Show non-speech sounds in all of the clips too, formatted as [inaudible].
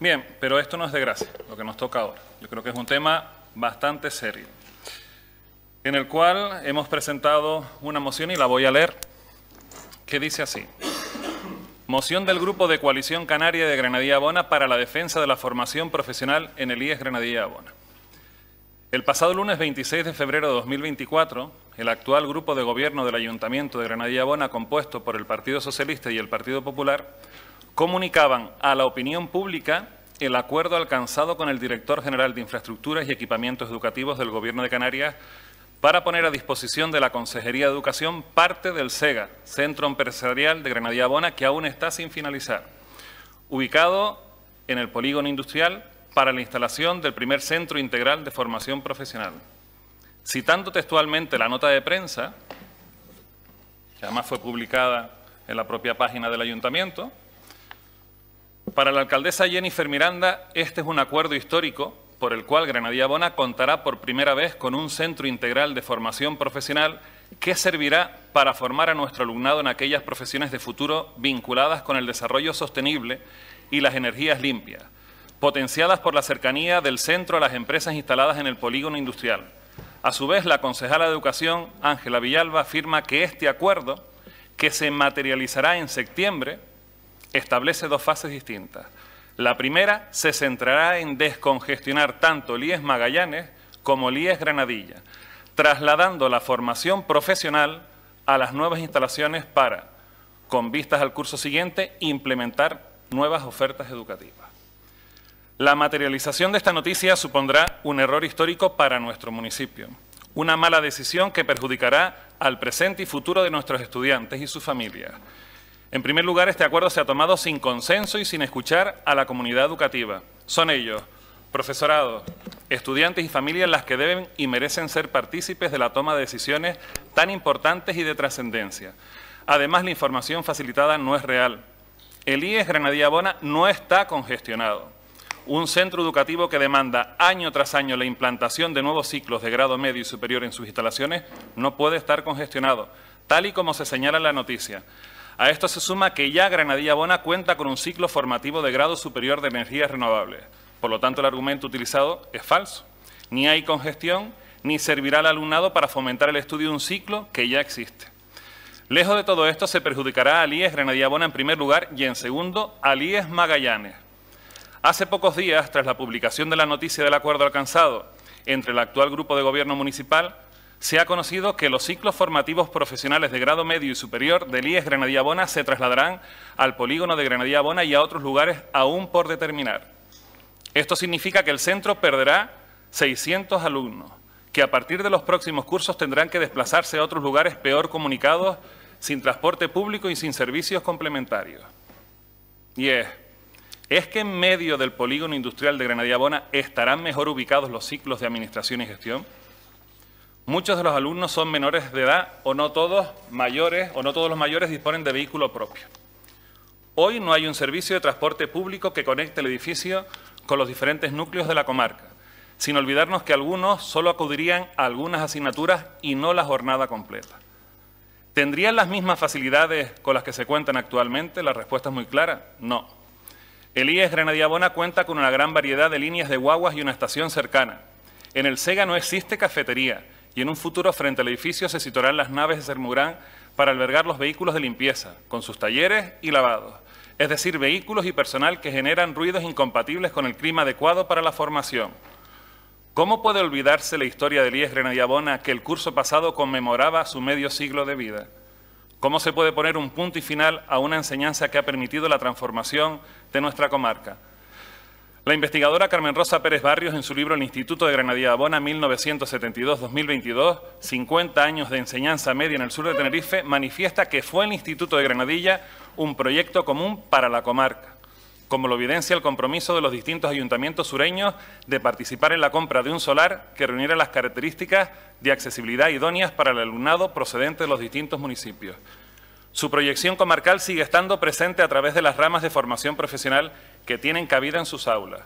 Bien, pero esto no es de gracia, lo que nos toca ahora. Yo creo que es un tema bastante serio, en el cual hemos presentado una moción y la voy a leer, que dice así. Moción del Grupo de Coalición Canaria de Granadilla Abona para la defensa de la formación profesional en el IES Granadilla Abona. El pasado lunes 26 de febrero de 2024, el actual grupo de gobierno del Ayuntamiento de Granadilla Abona, compuesto por el Partido Socialista y el Partido Popular, comunicaban a la opinión pública el acuerdo alcanzado con el director general de Infraestructuras y Equipamientos Educativos del Gobierno de Canarias para poner a disposición de la Consejería de Educación parte del SEGA, Centro Empresarial de Granadilla Bona, que aún está sin finalizar, ubicado en el polígono industrial para la instalación del primer centro integral de formación profesional. Citando textualmente la nota de prensa, que además fue publicada en la propia página del ayuntamiento, para la alcaldesa Jennifer Miranda, este es un acuerdo histórico por el cual Granadilla Bona contará por primera vez con un centro integral de formación profesional que servirá para formar a nuestro alumnado en aquellas profesiones de futuro vinculadas con el desarrollo sostenible y las energías limpias, potenciadas por la cercanía del centro a las empresas instaladas en el polígono industrial. A su vez, la concejala de Educación, Ángela Villalba, afirma que este acuerdo, que se materializará en septiembre, establece dos fases distintas. La primera se centrará en descongestionar tanto Líes Magallanes como Líes Granadilla, trasladando la formación profesional a las nuevas instalaciones para, con vistas al curso siguiente, implementar nuevas ofertas educativas. La materialización de esta noticia supondrá un error histórico para nuestro municipio, una mala decisión que perjudicará al presente y futuro de nuestros estudiantes y sus familias, en primer lugar, este acuerdo se ha tomado sin consenso y sin escuchar a la comunidad educativa. Son ellos, profesorados, estudiantes y familias las que deben y merecen ser partícipes de la toma de decisiones tan importantes y de trascendencia. Además, la información facilitada no es real. El IES Granadilla Bona no está congestionado. Un centro educativo que demanda año tras año la implantación de nuevos ciclos de grado medio y superior en sus instalaciones no puede estar congestionado, tal y como se señala en la noticia. A esto se suma que ya Granadilla Bona cuenta con un ciclo formativo de grado superior de energías renovables. Por lo tanto, el argumento utilizado es falso. Ni hay congestión, ni servirá al alumnado para fomentar el estudio de un ciclo que ya existe. Lejos de todo esto, se perjudicará al IES Granadilla Bona en primer lugar y en segundo al IES Magallanes. Hace pocos días, tras la publicación de la noticia del acuerdo alcanzado entre el actual Grupo de Gobierno Municipal, se ha conocido que los ciclos formativos profesionales de grado medio y superior del IES Granadilla Bona se trasladarán al polígono de Granadilla Bona y a otros lugares aún por determinar. Esto significa que el centro perderá 600 alumnos, que a partir de los próximos cursos tendrán que desplazarse a otros lugares peor comunicados, sin transporte público y sin servicios complementarios. Y es, ¿es que en medio del polígono industrial de Granadilla Bona estarán mejor ubicados los ciclos de administración y gestión? Muchos de los alumnos son menores de edad o no todos mayores o no todos los mayores disponen de vehículo propio. Hoy no hay un servicio de transporte público que conecte el edificio con los diferentes núcleos de la comarca, sin olvidarnos que algunos solo acudirían a algunas asignaturas y no la jornada completa. ¿Tendrían las mismas facilidades con las que se cuentan actualmente? La respuesta es muy clara, no. El IES Granadilla Bona cuenta con una gran variedad de líneas de guaguas y una estación cercana. En el SEGA no existe cafetería, y en un futuro frente al edificio se situarán las naves de Sermurán para albergar los vehículos de limpieza, con sus talleres y lavados, es decir, vehículos y personal que generan ruidos incompatibles con el clima adecuado para la formación. ¿Cómo puede olvidarse la historia de Elías Grenadiabona que el curso pasado conmemoraba su medio siglo de vida? ¿Cómo se puede poner un punto y final a una enseñanza que ha permitido la transformación de nuestra comarca? La investigadora Carmen Rosa Pérez Barrios, en su libro El Instituto de Granadilla Abona 1972-2022, 50 años de enseñanza media en el sur de Tenerife, manifiesta que fue el Instituto de Granadilla un proyecto común para la comarca, como lo evidencia el compromiso de los distintos ayuntamientos sureños de participar en la compra de un solar que reuniera las características de accesibilidad idóneas para el alumnado procedente de los distintos municipios. Su proyección comarcal sigue estando presente a través de las ramas de formación profesional que tienen cabida en sus aulas.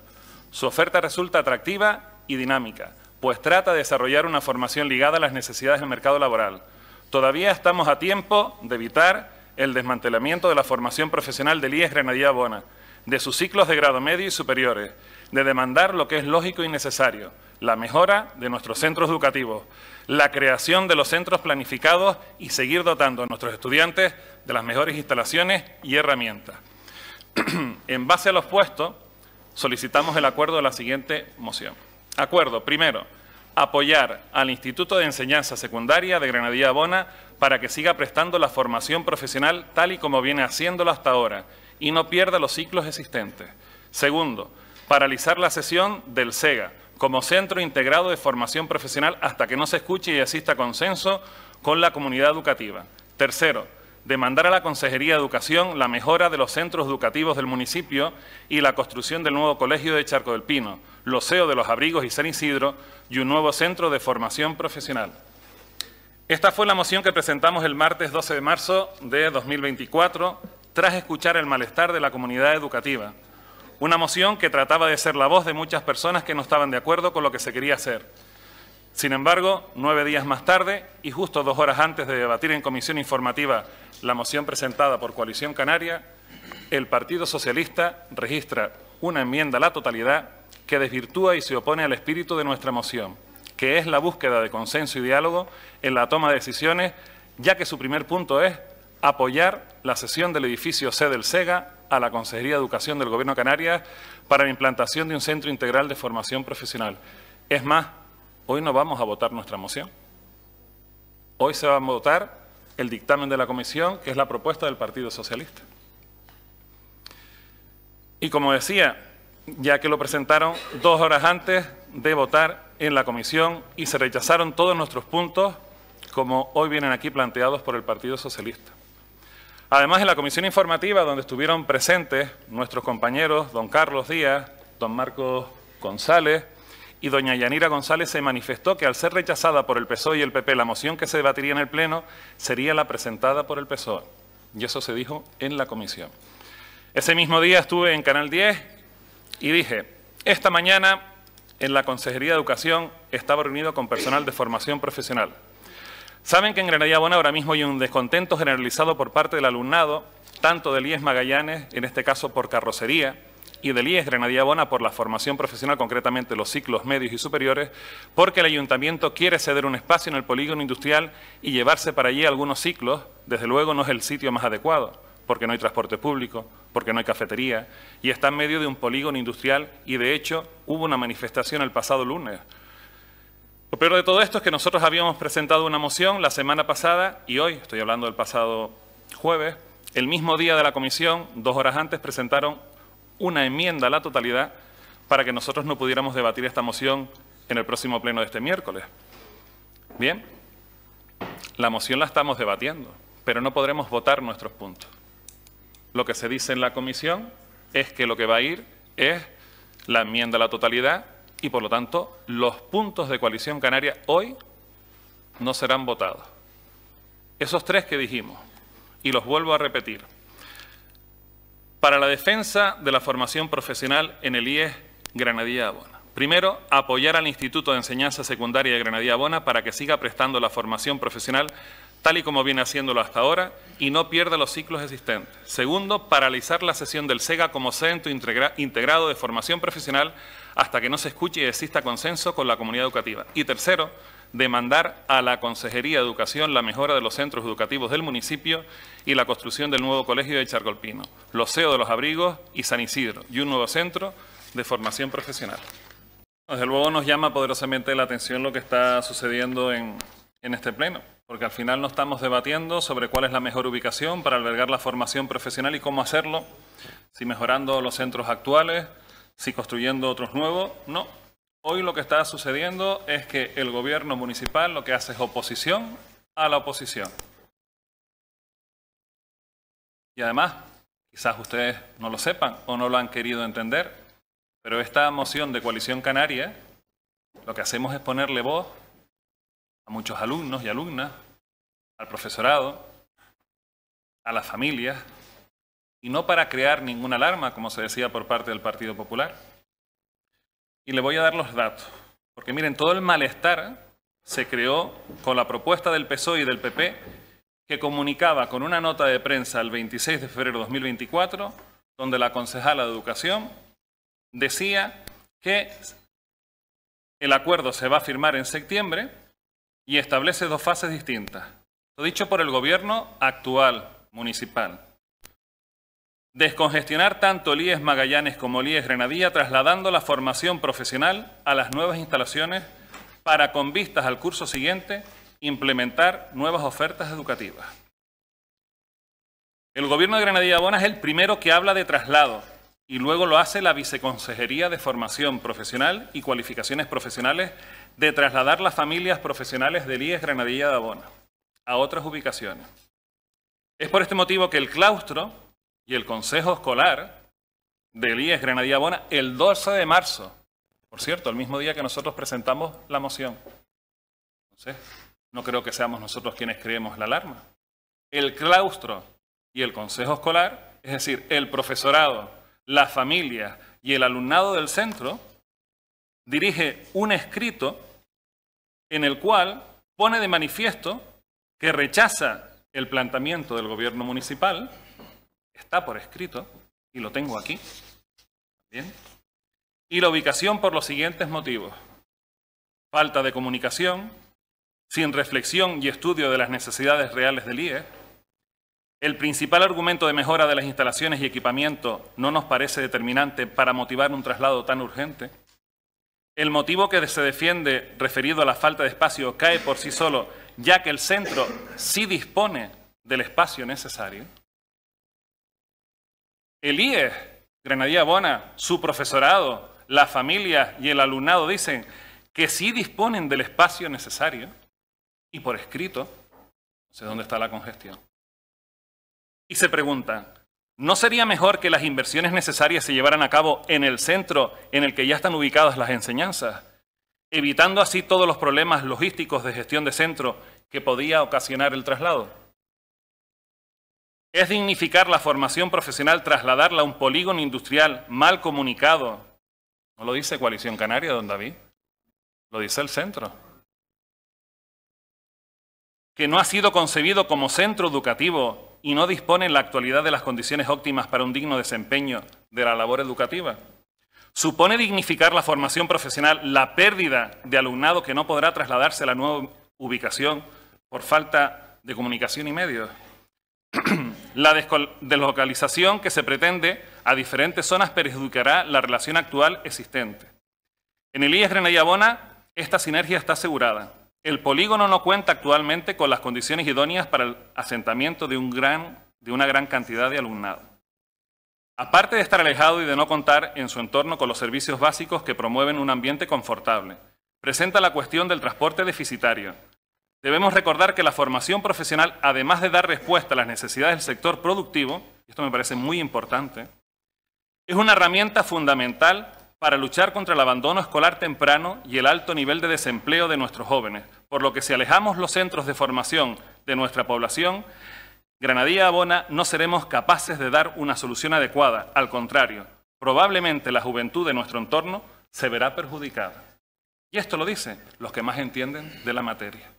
Su oferta resulta atractiva y dinámica, pues trata de desarrollar una formación ligada a las necesidades del mercado laboral. Todavía estamos a tiempo de evitar el desmantelamiento de la formación profesional del IES Granadilla Bona, de sus ciclos de grado medio y superiores, de demandar lo que es lógico y necesario, la mejora de nuestros centros educativos, la creación de los centros planificados y seguir dotando a nuestros estudiantes de las mejores instalaciones y herramientas. [clears throat] en base a los puestos, solicitamos el acuerdo de la siguiente moción. Acuerdo, primero, apoyar al Instituto de Enseñanza Secundaria de Granadilla Bona para que siga prestando la formación profesional tal y como viene haciéndolo hasta ahora y no pierda los ciclos existentes. Segundo, paralizar la sesión del SEGA como Centro Integrado de Formación Profesional hasta que no se escuche y exista consenso con la comunidad educativa. Tercero, demandar a la Consejería de Educación la mejora de los centros educativos del municipio y la construcción del nuevo colegio de Charco del Pino, loseo de los Abrigos y San Isidro y un nuevo centro de formación profesional. Esta fue la moción que presentamos el martes 12 de marzo de 2024 tras escuchar el malestar de la comunidad educativa. Una moción que trataba de ser la voz de muchas personas que no estaban de acuerdo con lo que se quería hacer sin embargo, nueve días más tarde y justo dos horas antes de debatir en comisión informativa la moción presentada por Coalición Canaria, el Partido Socialista registra una enmienda a la totalidad que desvirtúa y se opone al espíritu de nuestra moción, que es la búsqueda de consenso y diálogo en la toma de decisiones, ya que su primer punto es apoyar la cesión del edificio C del SEGA a la Consejería de Educación del Gobierno de Canarias para la implantación de un centro integral de formación profesional. Es más, Hoy no vamos a votar nuestra moción. Hoy se va a votar el dictamen de la comisión, que es la propuesta del Partido Socialista. Y como decía, ya que lo presentaron dos horas antes de votar en la comisión y se rechazaron todos nuestros puntos, como hoy vienen aquí planteados por el Partido Socialista. Además, en la comisión informativa, donde estuvieron presentes nuestros compañeros, don Carlos Díaz, don Marcos González, y doña Yanira González se manifestó que al ser rechazada por el PSOE y el PP la moción que se debatiría en el Pleno sería la presentada por el PSOE. Y eso se dijo en la comisión. Ese mismo día estuve en Canal 10 y dije, esta mañana en la Consejería de Educación estaba reunido con personal de formación profesional. Saben que en Granadilla ahora mismo hay un descontento generalizado por parte del alumnado, tanto del IES Magallanes, en este caso por carrocería, y del IES Granadilla Bona por la formación profesional, concretamente los ciclos medios y superiores, porque el ayuntamiento quiere ceder un espacio en el polígono industrial y llevarse para allí algunos ciclos, desde luego no es el sitio más adecuado, porque no hay transporte público, porque no hay cafetería, y está en medio de un polígono industrial y, de hecho, hubo una manifestación el pasado lunes lo peor de todo esto es que nosotros habíamos presentado una moción la semana pasada y hoy, estoy hablando del pasado jueves, el mismo día de la comisión, dos horas antes, presentaron una enmienda a la totalidad para que nosotros no pudiéramos debatir esta moción en el próximo pleno de este miércoles. Bien, la moción la estamos debatiendo, pero no podremos votar nuestros puntos. Lo que se dice en la comisión es que lo que va a ir es la enmienda a la totalidad y, por lo tanto, los puntos de coalición canaria hoy no serán votados. Esos tres que dijimos, y los vuelvo a repetir, para la defensa de la formación profesional en el IES Granadilla Abona. Primero, apoyar al Instituto de Enseñanza Secundaria de Granadilla Abona para que siga prestando la formación profesional tal y como viene haciéndolo hasta ahora y no pierda los ciclos existentes. Segundo, paralizar la sesión del SEGA como centro integrado de formación profesional hasta que no se escuche y exista consenso con la comunidad educativa. Y tercero, demandar a la Consejería de Educación la mejora de los centros educativos del municipio y la construcción del nuevo colegio de Charcolpino, los e de los Abrigos y San Isidro, y un nuevo centro de formación profesional. Desde luego nos llama poderosamente la atención lo que está sucediendo en, en este pleno, porque al final no estamos debatiendo sobre cuál es la mejor ubicación para albergar la formación profesional y cómo hacerlo, si mejorando los centros actuales, si construyendo otros nuevos, no, Hoy lo que está sucediendo es que el gobierno municipal lo que hace es oposición a la oposición. Y además, quizás ustedes no lo sepan o no lo han querido entender, pero esta moción de coalición canaria lo que hacemos es ponerle voz a muchos alumnos y alumnas, al profesorado, a las familias, y no para crear ninguna alarma, como se decía por parte del Partido Popular y le voy a dar los datos. Porque miren, todo el malestar se creó con la propuesta del PSOE y del PP que comunicaba con una nota de prensa el 26 de febrero de 2024, donde la concejala de Educación decía que el acuerdo se va a firmar en septiembre y establece dos fases distintas. Lo dicho por el gobierno actual municipal. Descongestionar tanto Líes Magallanes como Líes Grenadilla, trasladando la formación profesional a las nuevas instalaciones para, con vistas al curso siguiente, implementar nuevas ofertas educativas. El gobierno de Granadilla Abona es el primero que habla de traslado y luego lo hace la Viceconsejería de Formación Profesional y Cualificaciones Profesionales de trasladar las familias profesionales del IES Grenadilla de Abona a otras ubicaciones. Es por este motivo que el claustro y el Consejo Escolar de Elías Granadilla Bona el 12 de marzo. Por cierto, el mismo día que nosotros presentamos la moción. Entonces, no creo que seamos nosotros quienes creemos la alarma. El claustro y el Consejo Escolar, es decir, el profesorado, la familia y el alumnado del centro, dirige un escrito en el cual pone de manifiesto que rechaza el planteamiento del gobierno municipal está por escrito, y lo tengo aquí, ¿bien? y la ubicación por los siguientes motivos. Falta de comunicación, sin reflexión y estudio de las necesidades reales del IE. El principal argumento de mejora de las instalaciones y equipamiento no nos parece determinante para motivar un traslado tan urgente. El motivo que se defiende referido a la falta de espacio cae por sí solo, ya que el centro sí dispone del espacio necesario. Elíes, Granadilla Bona, su profesorado, la familia y el alumnado dicen que sí disponen del espacio necesario y por escrito, no sé dónde está la congestión. Y se preguntan, ¿no sería mejor que las inversiones necesarias se llevaran a cabo en el centro en el que ya están ubicadas las enseñanzas, evitando así todos los problemas logísticos de gestión de centro que podía ocasionar el traslado? ¿Es dignificar la formación profesional trasladarla a un polígono industrial mal comunicado? No lo dice Coalición Canaria, don David, lo dice el centro. Que no ha sido concebido como centro educativo y no dispone en la actualidad de las condiciones óptimas para un digno desempeño de la labor educativa. ¿Supone dignificar la formación profesional la pérdida de alumnado que no podrá trasladarse a la nueva ubicación por falta de comunicación y medios? [clears throat] la deslocalización que se pretende a diferentes zonas perjudicará la relación actual existente. En el Elías Abona, esta sinergia está asegurada. El polígono no cuenta actualmente con las condiciones idóneas para el asentamiento de, de una gran cantidad de alumnado. Aparte de estar alejado y de no contar en su entorno con los servicios básicos que promueven un ambiente confortable, presenta la cuestión del transporte deficitario, Debemos recordar que la formación profesional, además de dar respuesta a las necesidades del sector productivo, y esto me parece muy importante, es una herramienta fundamental para luchar contra el abandono escolar temprano y el alto nivel de desempleo de nuestros jóvenes, por lo que si alejamos los centros de formación de nuestra población, Granadilla Abona no seremos capaces de dar una solución adecuada, al contrario, probablemente la juventud de nuestro entorno se verá perjudicada. Y esto lo dicen los que más entienden de la materia.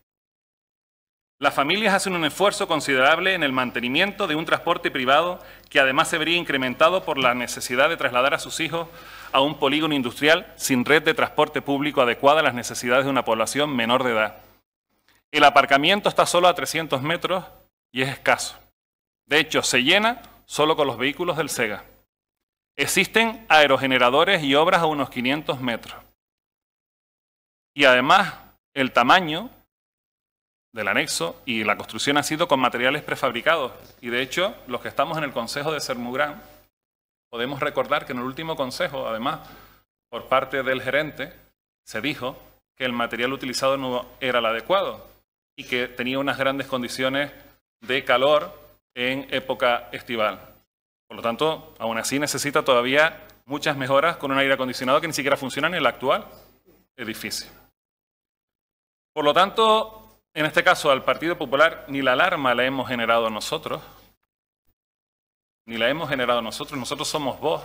Las familias hacen un esfuerzo considerable en el mantenimiento de un transporte privado que además se vería incrementado por la necesidad de trasladar a sus hijos a un polígono industrial sin red de transporte público adecuada a las necesidades de una población menor de edad. El aparcamiento está solo a 300 metros y es escaso. De hecho, se llena solo con los vehículos del SEGA. Existen aerogeneradores y obras a unos 500 metros. Y además, el tamaño del anexo y la construcción ha sido con materiales prefabricados. Y de hecho, los que estamos en el Consejo de Sermugrán, podemos recordar que en el último Consejo, además, por parte del gerente, se dijo que el material utilizado no era el adecuado y que tenía unas grandes condiciones de calor en época estival. Por lo tanto, aún así necesita todavía muchas mejoras con un aire acondicionado que ni siquiera funciona en el actual edificio. Por lo tanto, en este caso, al Partido Popular ni la alarma la hemos generado nosotros, ni la hemos generado nosotros, nosotros somos voz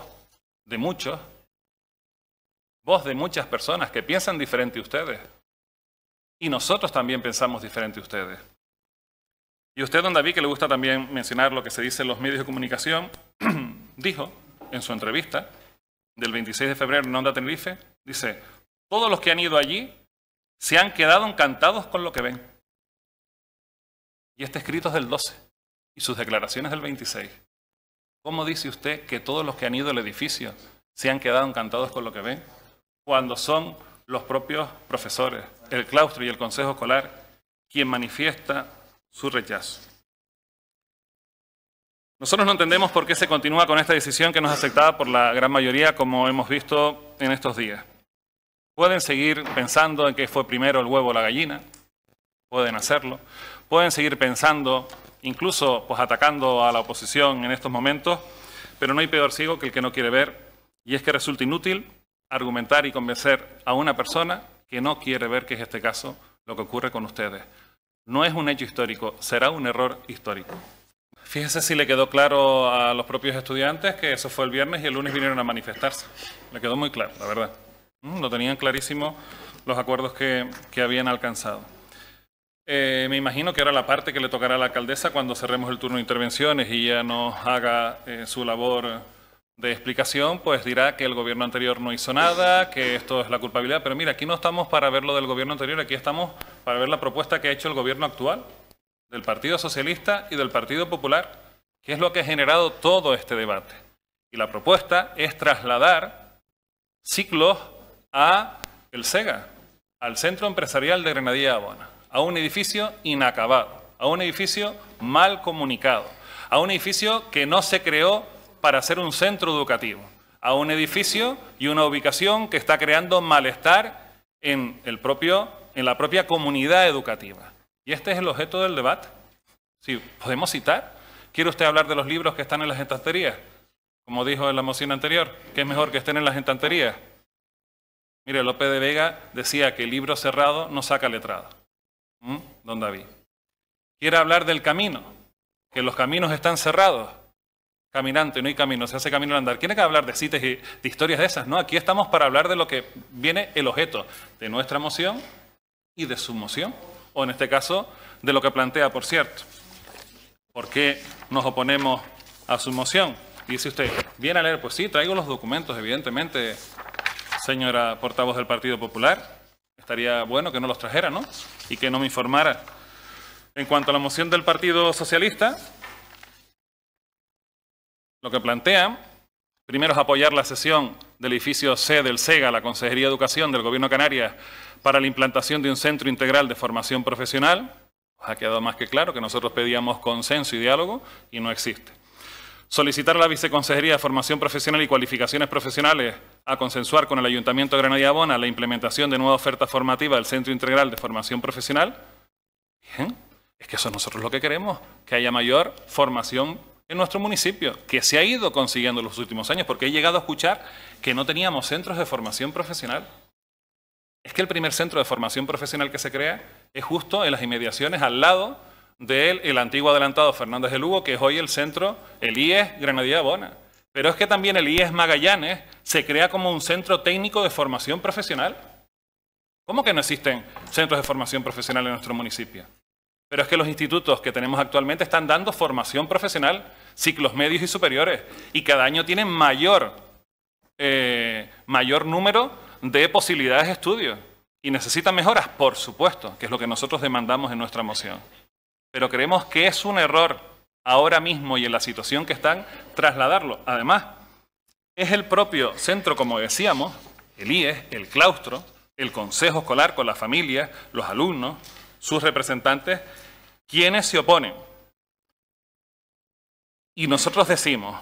de muchos, voz de muchas personas que piensan diferente a ustedes. Y nosotros también pensamos diferente a ustedes. Y usted, don David, que le gusta también mencionar lo que se dice en los medios de comunicación, [clears throat] dijo en su entrevista del 26 de febrero en Onda Tenerife, dice, todos los que han ido allí se han quedado encantados con lo que ven. Y este escrito es del 12 y sus declaraciones del 26. ¿Cómo dice usted que todos los que han ido al edificio se han quedado encantados con lo que ven? Cuando son los propios profesores, el claustro y el consejo escolar quien manifiesta su rechazo. Nosotros no entendemos por qué se continúa con esta decisión que nos es aceptada por la gran mayoría, como hemos visto en estos días. Pueden seguir pensando en que fue primero el huevo o la gallina, pueden hacerlo pueden seguir pensando, incluso pues, atacando a la oposición en estos momentos, pero no hay peor ciego que el que no quiere ver, y es que resulta inútil argumentar y convencer a una persona que no quiere ver, que es este caso, lo que ocurre con ustedes. No es un hecho histórico, será un error histórico. Fíjese si le quedó claro a los propios estudiantes que eso fue el viernes y el lunes vinieron a manifestarse. Le quedó muy claro, la verdad. Mm, lo tenían clarísimo los acuerdos que habían alcanzado. Eh, me imagino que era la parte que le tocará a la alcaldesa cuando cerremos el turno de intervenciones y ya nos haga eh, su labor de explicación, pues dirá que el gobierno anterior no hizo nada, que esto es la culpabilidad. Pero mira, aquí no estamos para ver lo del gobierno anterior, aquí estamos para ver la propuesta que ha hecho el gobierno actual, del Partido Socialista y del Partido Popular, que es lo que ha generado todo este debate. Y la propuesta es trasladar ciclos a el SEGA, al Centro Empresarial de Grenadilla Abona a un edificio inacabado, a un edificio mal comunicado, a un edificio que no se creó para ser un centro educativo, a un edificio y una ubicación que está creando malestar en, la propia comunidad educativa. Y este es el objeto del debate. Si podemos citar, ¿quiere usted hablar de los libros que están en las estanterías? Como dijo en la moción anterior, que es mejor que estén en las estanterías. Mire, López de Vega decía que el libro cerrado no saca letrado. ¿Mm? Don David. Quiere hablar del camino, que los caminos están cerrados. Caminante, no hay camino, se hace camino al andar. Quiere que hablar de citas y de historias de esas, ¿no? Aquí estamos para hablar de lo que viene el objeto de nuestra moción y de su moción, o en este caso, de lo que plantea, por cierto. ¿Por qué nos oponemos a su moción? dice usted, ¿viene a leer? Pues sí, traigo los documentos, evidentemente, señora portavoz del Partido Popular. Estaría bueno que no los trajera, ¿no? Y que no me informara. En cuanto a la moción del Partido Socialista, lo que plantean, primero es apoyar la cesión del edificio C del SEGA, la Consejería de Educación del Gobierno de Canarias, para la implantación de un centro integral de formación profesional. Ha quedado más que claro que nosotros pedíamos consenso y diálogo y no existe. Solicitar a la Viceconsejería de Formación Profesional y Cualificaciones Profesionales a consensuar con el Ayuntamiento de Granada y Abona la implementación de nueva oferta formativa del Centro Integral de Formación Profesional. es que eso nosotros lo que queremos, que haya mayor formación en nuestro municipio, que se ha ido consiguiendo en los últimos años, porque he llegado a escuchar que no teníamos centros de formación profesional. Es que el primer centro de formación profesional que se crea es justo en las inmediaciones al lado del el antiguo adelantado Fernández de Lugo, que es hoy el centro, el IES Granadilla Abona. Pero es que también el IES Magallanes se crea como un centro técnico de formación profesional. ¿Cómo que no existen centros de formación profesional en nuestro municipio? Pero es que los institutos que tenemos actualmente están dando formación profesional, ciclos medios y superiores, y cada año tienen mayor, eh, mayor número de posibilidades de estudio. Y necesitan mejoras, por supuesto, que es lo que nosotros demandamos en nuestra moción. Pero creemos que es un error ahora mismo y en la situación que están, trasladarlo. Además, es el propio centro, como decíamos, el IES, el claustro, el consejo escolar con las familias, los alumnos, sus representantes, quienes se oponen. Y nosotros decimos,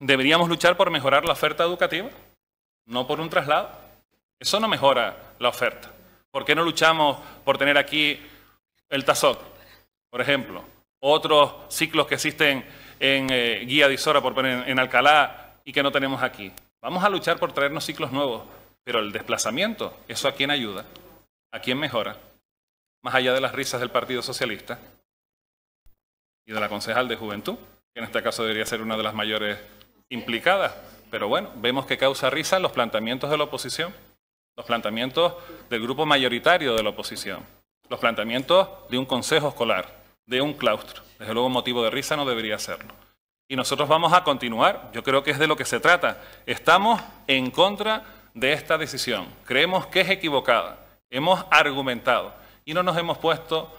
deberíamos luchar por mejorar la oferta educativa, no por un traslado. Eso no mejora la oferta. ¿Por qué no luchamos por tener aquí el TASOC, por ejemplo? otros ciclos que existen en eh, Guía de Isora, por poner en Alcalá, y que no tenemos aquí. Vamos a luchar por traernos ciclos nuevos, pero el desplazamiento, ¿eso a quién ayuda? ¿A quién mejora? Más allá de las risas del Partido Socialista y de la concejal de Juventud, que en este caso debería ser una de las mayores implicadas. Pero bueno, vemos que causa risa los planteamientos de la oposición, los planteamientos del grupo mayoritario de la oposición, los planteamientos de un consejo escolar de un claustro. Desde luego motivo de risa no debería serlo. Y nosotros vamos a continuar, yo creo que es de lo que se trata. Estamos en contra de esta decisión, creemos que es equivocada, hemos argumentado y no nos hemos puesto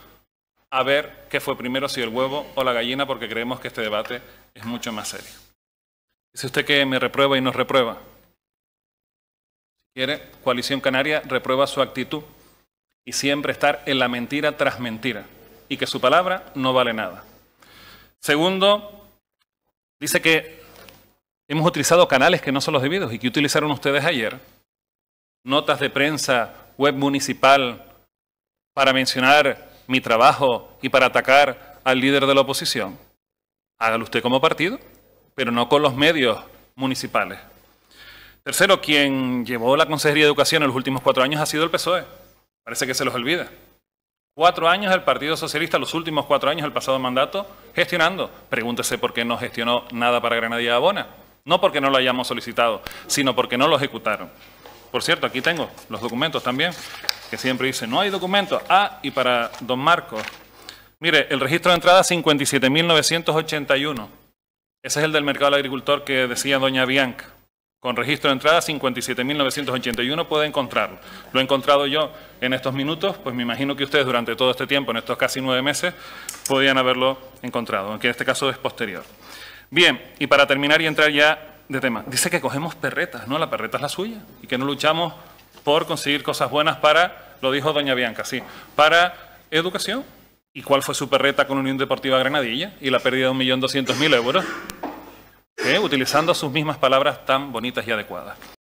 a ver qué fue primero, si el huevo o la gallina, porque creemos que este debate es mucho más serio. Dice usted que me reprueba y nos reprueba. Si quiere, Coalición Canaria reprueba su actitud y siempre estar en la mentira tras mentira y que su palabra no vale nada. Segundo, dice que hemos utilizado canales que no son los debidos y que utilizaron ustedes ayer, notas de prensa, web municipal, para mencionar mi trabajo y para atacar al líder de la oposición. Hágalo usted como partido, pero no con los medios municipales. Tercero, quien llevó la Consejería de Educación en los últimos cuatro años ha sido el PSOE. Parece que se los olvida. Cuatro años el Partido Socialista, los últimos cuatro años del pasado mandato, gestionando. Pregúntese por qué no gestionó nada para Granadilla de Abona. No porque no lo hayamos solicitado, sino porque no lo ejecutaron. Por cierto, aquí tengo los documentos también, que siempre dicen, no hay documentos. Ah, y para don Marcos, mire, el registro de entrada 57.981. Ese es el del mercado del agricultor que decía doña Bianca con registro de entrada 57.981 puede encontrarlo. Lo he encontrado yo en estos minutos, pues me imagino que ustedes durante todo este tiempo, en estos casi nueve meses, podían haberlo encontrado, aunque en este caso es posterior. Bien, y para terminar y entrar ya de tema, dice que cogemos perretas, ¿no? La perreta es la suya y que no luchamos por conseguir cosas buenas para, lo dijo doña Bianca, sí, para educación. ¿Y cuál fue su perreta con Unión Deportiva Granadilla y la pérdida de 1.200.000 euros? ¿eh? utilizando sus mismas palabras tan bonitas y adecuadas.